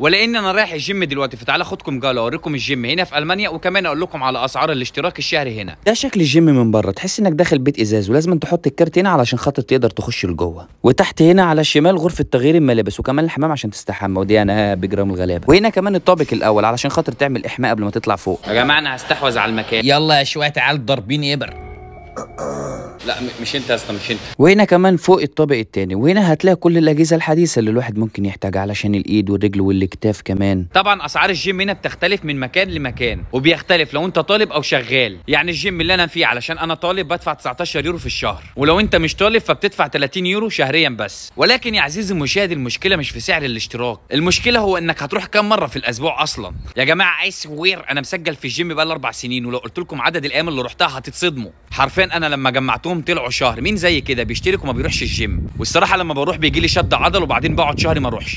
ولان انا رايح الجيم دلوقتي فتعالى اخدكم جوله اوريكم الجيم هنا في المانيا وكمان اقول لكم على اسعار الاشتراك الشهري هنا ده شكل الجيم من بره تحس انك داخل بيت ازاز ولازم تحط الكارت هنا علشان خاطر تقدر تخش لجوه وتحت هنا على الشمال غرفه تغيير الملابس وكمان الحمام عشان تستحمى ودي انا بجرام الغلابه وهنا كمان الطابق الاول علشان خاطر تعمل احماء قبل ما تطلع فوق يا جماعه انا هستحوذ على المكان يلا يا شويه تعال ضاربين ابر لا مش انت يا اسطى مش انت وهنا كمان فوق الطابق الثاني وهنا هتلاقي كل الاجهزه الحديثه اللي الواحد ممكن يحتاجها علشان الايد والرجل والاكتاف كمان طبعا اسعار الجيم هنا بتختلف من مكان لمكان وبيختلف لو انت طالب او شغال يعني الجيم اللي انا فيه علشان انا طالب بدفع 19 يورو في الشهر ولو انت مش طالب فبتدفع 30 يورو شهريا بس ولكن يا عزيزي المشاهد المشكله مش في سعر الاشتراك المشكله هو انك هتروح كام مره في الاسبوع اصلا يا جماعه عايز وير انا مسجل في الجيم بقى اربع سنين ولو قلت لكم عدد الايام اللي رحتها هتتصدموا حرفيا انا لما جمعتهم شفتهم طلعوا شهر مين زي كده بيشترك وما بيروحش الجيم والصراحه لما بروح بيجي لي شد عضل وبعدين بقعد شهر ما اروحش